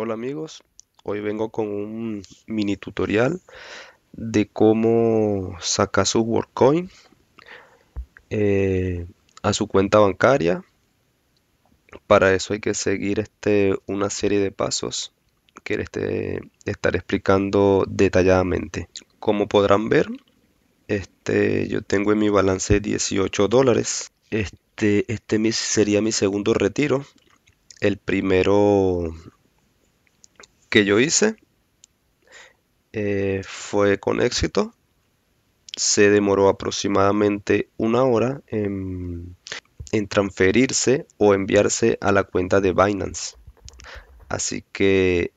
Hola amigos, hoy vengo con un mini tutorial de cómo sacar su Wordcoin eh, a su cuenta bancaria. Para eso hay que seguir este, una serie de pasos que estaré explicando detalladamente. Como podrán ver, este, yo tengo en mi balance 18 dólares. Este, este sería mi segundo retiro. El primero que yo hice eh, fue con éxito. Se demoró aproximadamente una hora en, transferirse o enviarse a la cuenta de Binance. Así que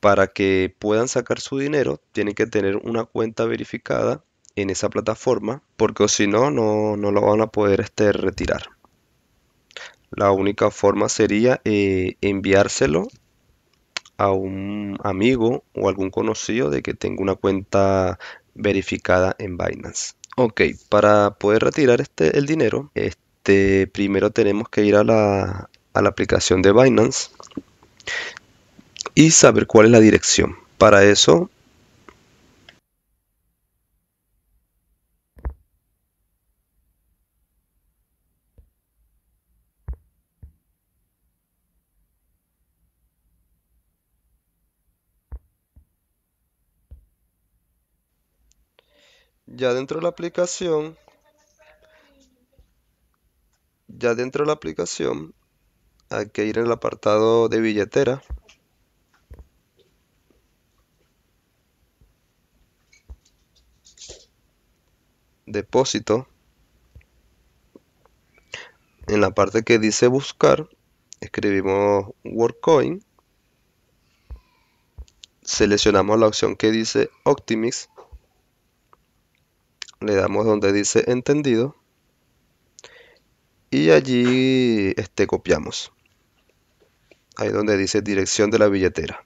para que puedan sacar su dinero tienen que tener una cuenta verificada en esa plataforma porque si no, no, lo van a poder este, retirar. La única forma sería eh, enviárselo a un amigo o algún conocido de que tengo una cuenta verificada en Binance. Ok, para poder retirar este, el dinero, este, primero tenemos que ir a la, a la aplicación de Binance y saber cuál es la dirección. Para eso ya dentro de la aplicación, ya dentro de la aplicación, hay que ir al el apartado de billetera. Depósito. En la parte que dice buscar, escribimos wordcoin, Seleccionamos la opción que dice Optimix le damos donde dice entendido y allí este, copiamos. Ahí donde dice dirección de la billetera.